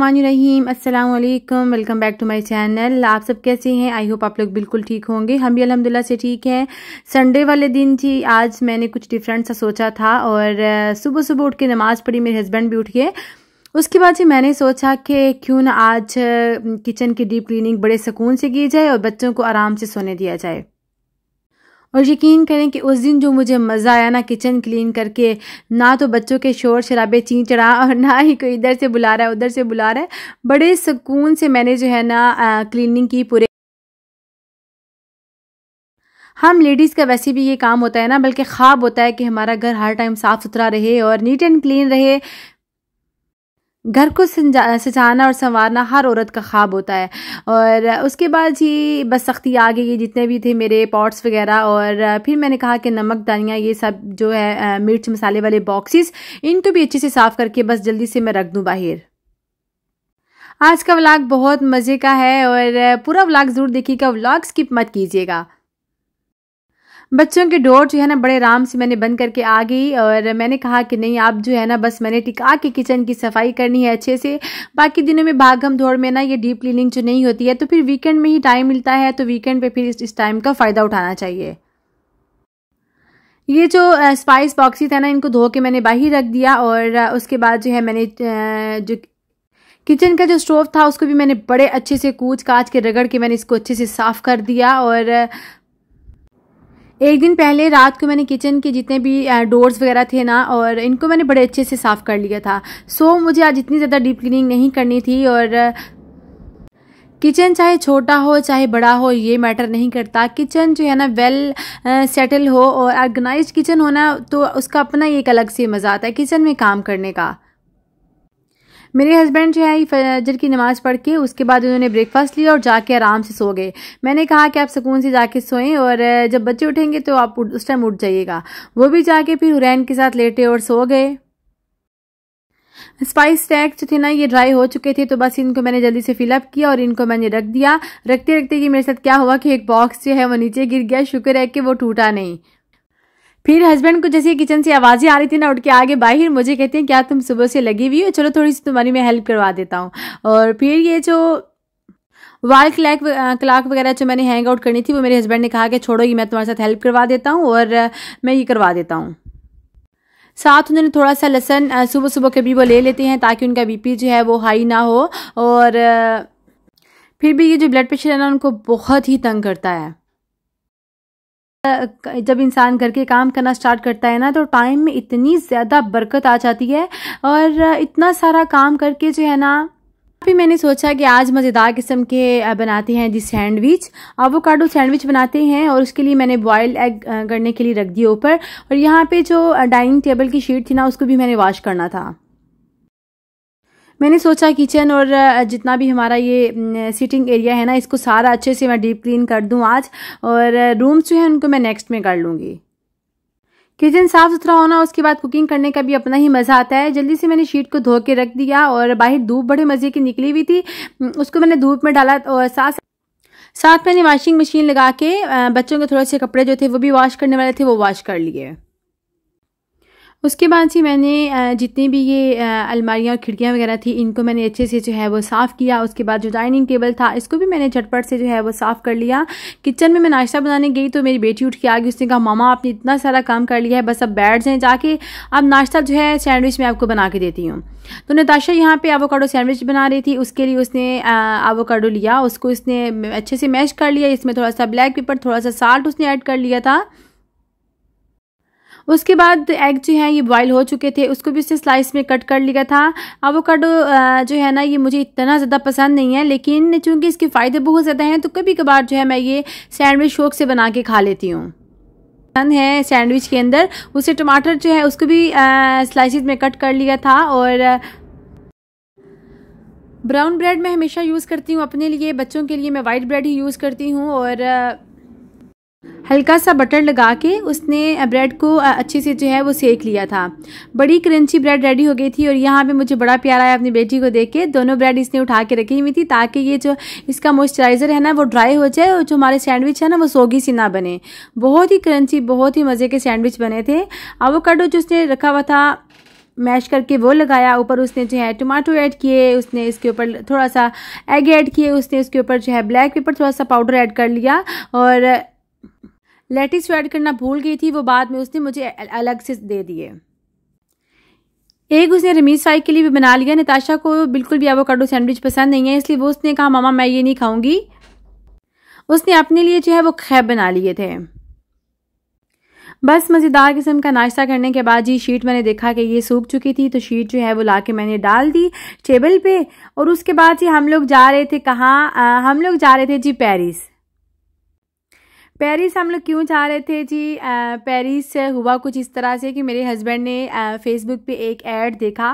अस्सलाम वालेकुम welcome back to my channel आप सब कैसे हैं आई होप आप लोग बिल्कुल ठीक होंगे हम भी अलहमदिल्ला से ठीक हैं संडे वाले दिन जी आज मैंने कुछ डिफरेंट सा सोचा था और सुबह सुबह उठ के नमाज़ पढ़ी मेरे हस्बैंड भी उठ गए उसके बाद जी मैंने सोचा कि क्यों ना आज किचन की डीप क्लीनिंग बड़े सुकून से की जाए और बच्चों को आराम से सोने दिया जाए और यकीन करें कि उस दिन जो मुझे मज़ा आया ना किचन क्लीन करके ना तो बच्चों के शोर शराबे चीं चढ़ा और ना ही कोई इधर से बुला रहा है उधर से बुला रहा है बड़े सुकून से मैंने जो है ना आ, क्लीनिंग की पूरे हम लेडीज़ का वैसे भी ये काम होता है ना बल्कि ख्वाब होता है कि हमारा घर हर टाइम साफ़ सुथरा रहे और नीट एंड क्लीन रहे घर को सजाना और संवारना हर औरत का ख्वाब होता है और उसके बाद ही बस सख्ती आ गई ये जितने भी थे मेरे पॉट्स वगैरह और फिर मैंने कहा कि नमक दानियाँ ये सब जो है मिर्च मसाले वाले बॉक्सेस इनको तो भी अच्छे से साफ़ करके बस जल्दी से मैं रख दूँ बाहर आज का व्लाग बहुत मज़े का है और पूरा व्लाग ज़रूर देखिएगा व्लाग स्किप मत कीजिएगा बच्चों के डोर जो है ना बड़े आराम से मैंने बंद करके आ गई और मैंने कहा कि नहीं आप जो है ना बस मैंने टिका के किचन की सफाई करनी है अच्छे से बाकी दिनों में भागम दौड़ में ना ये डीप क्लीनिंग जो नहीं होती है तो फिर वीकेंड में ही टाइम मिलता है तो वीकेंड पर फिर इस टाइम का फ़ायदा उठाना चाहिए ये जो स्पाइस बॉक्सी था ना इनको धो के मैंने बाहर रख दिया और उसके बाद जो है मैंने जो किचन का जो स्टोव था उसको भी मैंने बड़े अच्छे से कूच काच के रगड़ के मैंने इसको अच्छे से साफ़ कर दिया और एक दिन पहले रात को मैंने किचन के जितने भी डोर्स वगैरह थे ना और इनको मैंने बड़े अच्छे से साफ़ कर लिया था सो so, मुझे आज इतनी ज़्यादा डीप क्लीनिंग नहीं करनी थी और किचन चाहे छोटा हो चाहे बड़ा हो ये मैटर नहीं करता किचन जो है ना वेल सेटल हो और ऑर्गेनाइज किचन होना तो उसका अपना एक अलग से मज़ा आता है किचन में काम करने का मेरे हस्बैंड जो है फजर की नमाज़ पढ़ के उसके बाद उन्होंने ब्रेकफास्ट लिया और जाके आराम से सो गए मैंने कहा कि आप सुकून से जाके सोएं और जब बच्चे उठेंगे तो आप उस टाइम उठ जाइएगा वो भी जाके फिर हुरैन के साथ लेटे और सो गए स्पाइस टैग जो थे ना ये ड्राई हो चुके थे तो बस इनको मैंने जल्दी से फिलअप किया और इनको मैंने रख दिया रखते रखते कि मेरे साथ क्या हुआ कि एक बॉक्स जो है वो नीचे गिर गया शुक्र है कि वो टूटा नहीं फिर हस्बैंड को जैसे किचन से आवाज़ें आ रही थी ना उठ के आगे बाहर मुझे कहते हैं क्या तुम सुबह से लगी हुई हो चलो थोड़ी सी तुम्हारी मैं हेल्प करवा देता हूँ और फिर ये जो वाल क्लैक क्लाक वगैरह जो मैंने हैंग आउट करनी थी वो मेरे हस्बैंड ने कहा कि छोड़ो ये मैं तुम्हारे साथ हेल्प करवा देता हूँ और मैं ये करवा देता हूँ साथ उन्होंने थोड़ा सा लहसन सुबह सुबह कभी वो ले लेते हैं ताकि उनका बीपी जो है वो हाई ना हो और फिर भी ये जो ब्लड प्रेशर है ना उनको बहुत ही तंग करता है जब इंसान घर के काम करना स्टार्ट करता है ना तो टाइम में इतनी ज़्यादा बरकत आ जाती है और इतना सारा काम करके जो है ना भी मैंने सोचा कि आज मज़ेदार किस्म के बनाते हैं जी सैंडविच अवोकाडो सैंडविच बनाते हैं और उसके लिए मैंने बॉयल्ड एग करने के लिए रख दिए ऊपर और यहाँ पे जो डाइनिंग टेबल की शीट थी ना उसको भी मैंने वॉश करना था मैंने सोचा किचन और जितना भी हमारा ये सीटिंग एरिया है ना इसको सारा अच्छे से मैं डीप क्लीन कर दूँ आज और रूम्स जो है उनको मैं नेक्स्ट में कर लूँगी किचन साफ सुथरा होना उसके बाद कुकिंग करने का भी अपना ही मज़ा आता है जल्दी से मैंने शीट को धो के रख दिया और बाहर धूप बड़े मज़े की निकली हुई थी उसको मैंने धूप में डाला और साथ साथ मैंने वॉशिंग मशीन लगा के बच्चों के थोड़े से कपड़े जो थे वो भी वॉश करने वाले थे वो वॉश कर लिए उसके बाद से मैंने जितनी भी ये अलमारियाँ और खिड़कियाँ वगैरह थी इनको मैंने अच्छे से जो है वो साफ़ किया उसके बाद जो डाइनिंग टेबल था इसको भी मैंने झटपट से जो है वो साफ़ कर लिया किचन में मैं नाश्ता बनाने गई तो मेरी बेटी उठ के आ गई उसने कहा मामा आपने इतना सारा काम कर लिया है बस अब बैठ जाएँ जाके अब नाश्ता जो है सैंडविच मैं आपको बना के देती हूँ तो नताशा यहाँ पे आवोकाडो सैंडविच बना रही थी उसके लिए उसने आवोकाडो लिया उसको इसने अच्छे से मैश कर लिया इसमें थोड़ा सा ब्लैक पेपर थोड़ा सा साल्ट उसने ऐड कर लिया था उसके बाद एग जो है ये बॉयल हो चुके थे उसको भी उसने स्लाइस में कट कर लिया था अवोकाडो जो है ना ये मुझे इतना ज़्यादा पसंद नहीं है लेकिन चूँकि इसके फ़ायदे बहुत ज़्यादा हैं तो कभी कभार जो है मैं ये सैंडविच शौक से बना के खा लेती हूँ पसंद है सैंडविच के अंदर उसे टमाटर जो है उसको भी स्लाइसिस में कट कर लिया था और ब्राउन ब्रेड मैं हमेशा यूज़ करती हूँ अपने लिए बच्चों के लिए मैं वाइट ब्रेड ही यूज़ करती हूँ और हल्का सा बटर लगा के उसने ब्रेड को अच्छे से जो है वो सेक लिया था बड़ी क्रंची ब्रेड रेडी हो गई थी और यहाँ पे मुझे बड़ा प्यारा है अपनी बेटी को देख के दोनों ब्रेड इसने उठा के रखी हुई थी ताकि ये जो इसका मॉइस्चराइज़र है ना वो ड्राई हो जाए और जो हमारे सैंडविच है ना वो सोगी सी ना बने बहुत ही क्रंची बहुत ही मज़े के सैंडविच बने थे अवोकाडो जो उसने रखा हुआ था मैश करके वो लगाया ऊपर उसने जो है टमाटो ऐड किए उसने इसके ऊपर थोड़ा सा एग ऐड किए उसने उसके ऊपर जो है ब्लैक पेपर थोड़ा सा पाउडर ऐड कर लिया और लेटिस ऐड करना भूल गई थी वो बाद में उसने मुझे अलग से दे दिए एक उसने रमीज साई के लिए भी बना लिया नताशा को बिल्कुल भी एवोकाडो सैंडविच पसंद नहीं है इसलिए वो उसने कहा मामा मैं ये नहीं खाऊंगी उसने अपने लिए जो है वो खैब बना लिए थे बस मज़ेदार किस्म का नाश्ता करने के बाद जी शीट मैंने देखा कि ये सूख चुकी थी तो शीट जो है वो ला के मैंने डाल दी टेबल पे और उसके बाद जी हम लोग जा रहे थे कहाँ हम लोग जा रहे थे जी पेरिस पेरिस हम लोग क्यों चाह रहे थे जी पेरिस हुआ कुछ इस तरह से कि मेरे हस्बैंड ने फेसबुक पे एक ऐड देखा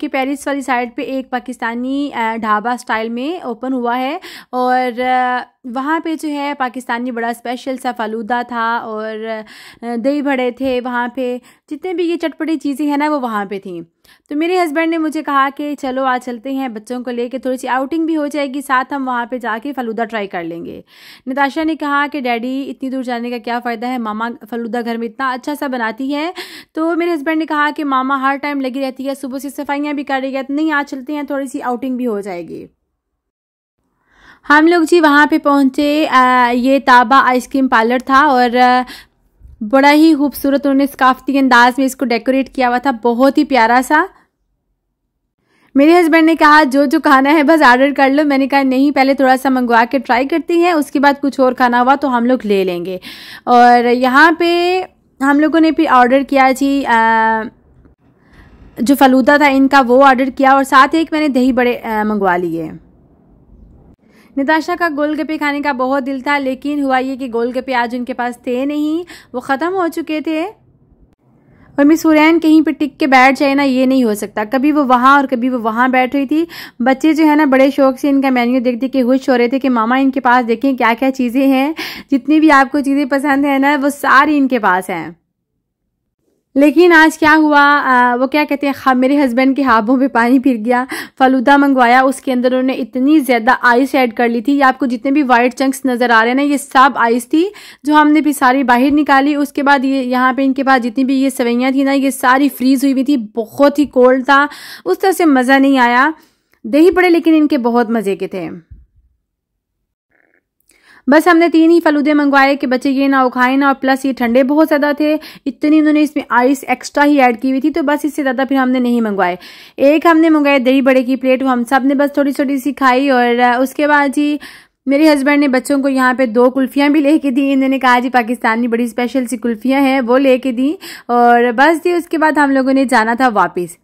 कि पेरिस वाली साइड पे एक पाकिस्तानी ढाबा स्टाइल में ओपन हुआ है और वहाँ पे जो है पाकिस्तानी बड़ा स्पेशल सा फालूदा था और दही भड़े थे वहाँ पे जितने भी ये चटपटी चीज़ें हैं ना वो वहाँ पे थी तो मेरे हस्बैंड ने मुझे कहा कि चलो आज चलते हैं बच्चों को लेके थोड़ी सी आउटिंग भी हो जाएगी साथ हम वहाँ पे जाके फलूदा ट्राई कर लेंगे नताशा ने कहा कि डैडी इतनी दूर जाने का क्या फ़ायदा है मामा फलूदा घर में इतना अच्छा सा बनाती है तो मेरे हस्बैंड ने कहा कि मामा हर टाइम लगी रहती है सुबह से सफाइयाँ भी कर रही है तो नहीं आज चलते हैं थोड़ी सी आउटिंग भी हो जाएगी हम लोग जी वहाँ पे पहुँचे ये ताबा आइसक्रीम पार्लर था और बड़ा ही खूबसूरत उन्होंने सकाफती अंदाज में इसको डेकोरेट किया हुआ था बहुत ही प्यारा सा मेरे हस्बैंड ने कहा जो जो खाना है बस ऑर्डर कर लो मैंने कहा नहीं पहले थोड़ा सा मंगवा के ट्राई करती हैं उसके बाद कुछ और खाना हुआ तो हम लोग ले लेंगे और यहाँ पे हम लोगों ने भी ऑर्डर किया जी आ, जो फलूदा था इनका वो ऑर्डर किया और साथ एक मैंने दही बड़े मंगवा लिए निताशा का गोलगप्पे खाने का बहुत दिल था लेकिन हुआ ये कि गोलगप्पे आज उनके पास थे नहीं वो ख़त्म हो चुके थे और मिस हुरैन कहीं पर टिक के बैठ जाए ना ये नहीं हो सकता कभी वो वहाँ और कभी वो वहाँ बैठ रही थी बच्चे जो है ना बड़े शौक से इनका मेन्यू देख देख के खुश हो रहे थे कि मामा इनके पास देखें क्या क्या चीज़ें हैं जितनी भी आपको चीज़ें पसंद हैं ना वो सारी इनके पास हैं लेकिन आज क्या हुआ आ, वो क्या कहते हैं मेरे हस्बैंड के हाबों पे पानी फिर गया फलूदा मंगवाया उसके अंदर उन्होंने इतनी ज़्यादा आइस ऐड कर ली थी या आपको जितने भी वाइट चंक्स नज़र आ रहे हैं ना ये सब आइस थी जो हमने भी सारी बाहर निकाली उसके बाद ये यहाँ पे इनके पास जितनी भी ये सवैयाँ थी ना ये सारी फ्रीज़ हुई हुई थी बहुत ही कोल्ड था उस तरह से मज़ा नहीं आया दही पड़े लेकिन इनके बहुत मज़े के थे बस हमने तीन ही फलूदे मंगवाए कि बच्चे ये ना उखाए ना और प्लस ये ठंडे बहुत ज़्यादा थे इतनी उन्होंने इसमें आइस एक्स्ट्रा ही ऐड की हुई थी तो बस इससे ज़्यादा फिर हमने नहीं मंगवाए एक हमने मंगाए दही बड़े की प्लेट वो हम सब ने बस थोड़ी छोटी सी खाई और उसके बाद जी मेरे हस्बैंड ने बच्चों को यहाँ पे दो कुल्फियाँ भी लेके दी इन्होंने कहा जी पाकिस्तानी बड़ी स्पेशल सी कुल्फियाँ हैं वो लेके दी और बस जी उसके बाद हम लोगों ने जाना था वापस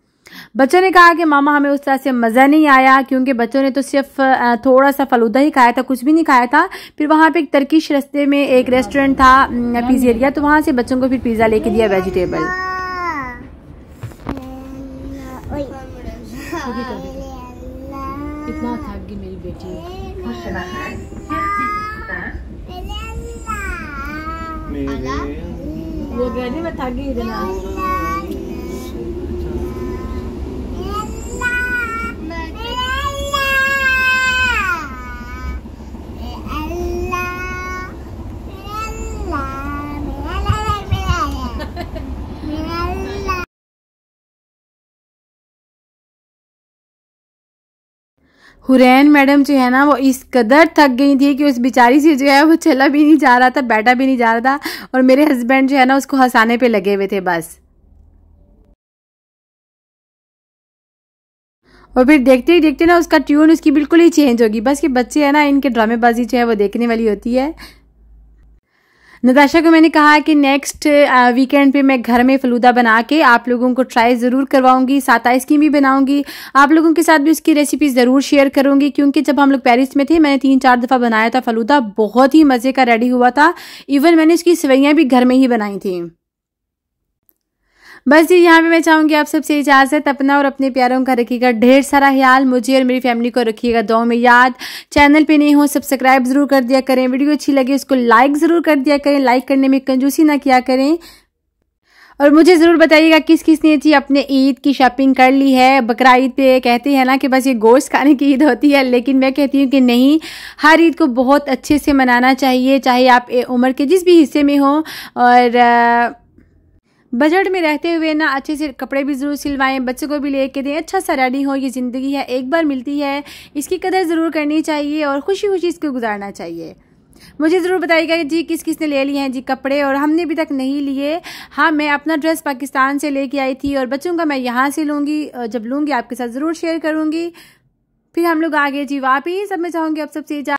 बच्चों ने कहा कि मामा हमें उस तरह से मज़ा नहीं आया क्योंकि बच्चों ने तो सिर्फ थोड़ा सा फलूदा ही खाया था कुछ भी नहीं खाया था फिर वहाँ पे एक तर्किश रस्ते में एक रेस्टोरेंट था पिज़्ज़ेरिया तो वहाँ से बच्चों को फिर पिज़्ज़ा लेके दिया वेजिटेबल गई मेरी बेटी वो मैं थक गई हुरैन मैडम जो है ना वो इस कदर थक गई थी कि उस बेचारी से जो है वो चला भी नहीं जा रहा था बैठा भी नहीं जा रहा था और मेरे हस्बैंड जो है ना उसको हंसाने पे लगे हुए थे बस और फिर देखते ही देखते ना उसका ट्यून उसकी बिल्कुल ही चेंज होगी बस कि बच्चे है ना इनके ड्रामेबाजी जो है वो देखने वाली होती है नताशा को मैंने कहा कि नेक्स्ट वीकेंड uh, पे मैं घर में फलूदा बना के आप लोगों को ट्राई ज़रूर करवाऊंगी साथ आइसक्रीम भी बनाऊंगी आप लोगों के साथ भी उसकी रेसिपी ज़रूर शेयर करूंगी क्योंकि जब हम लोग पेरिस में थे मैंने तीन चार दफ़ा बनाया था फलूदा बहुत ही मज़े का रेडी हुआ था इवन मैंने उसकी सवैयाँ भी घर में ही बनाई थी बस जी यहाँ पे मैं चाहूंगी आप सबसे इजाजत अपना और अपने प्यारों का रखिएगा ढेर सारा ख्याल मुझे और मेरी फैमिली को रखिएगा दो में याद चैनल पे नहीं हो सब्सक्राइब जरूर कर दिया करें वीडियो अच्छी लगे उसको लाइक जरूर कर दिया करें लाइक करने में कंजूसी ना किया करें और मुझे ज़रूर बताइएगा किस किस ने जी अपने ईद की शॉपिंग कर ली है बकरा ईद पे कहते हैं ना कि बस ये गोश्त खाने की ईद होती है लेकिन मैं कहती हूँ कि नहीं हर ईद को बहुत अच्छे से मनाना चाहिए चाहे आप उम्र के जिस भी हिस्से में हो और बजट में रहते हुए ना अच्छे से कपड़े भी ज़रूर सिलवाएं बच्चों को भी ले कर दें अच्छा सा रेडी हो ये ज़िंदगी है एक बार मिलती है इसकी कदर ज़रूर करनी चाहिए और खुशी खुशी इसको गुजारना चाहिए मुझे ज़रूर बताइएगा कि जी किस किस ने ले लिए हैं जी कपड़े और हमने अभी तक नहीं लिए हाँ मैं अपना ड्रेस पाकिस्तान से लेके आई थी और बच्चों का मैं यहाँ से लूँगी जब लूँगी आपके साथ ज़रूर शेयर करूँगी फिर हम लोग आगे जी वापस अब मैं चाहूँगी आप सबसे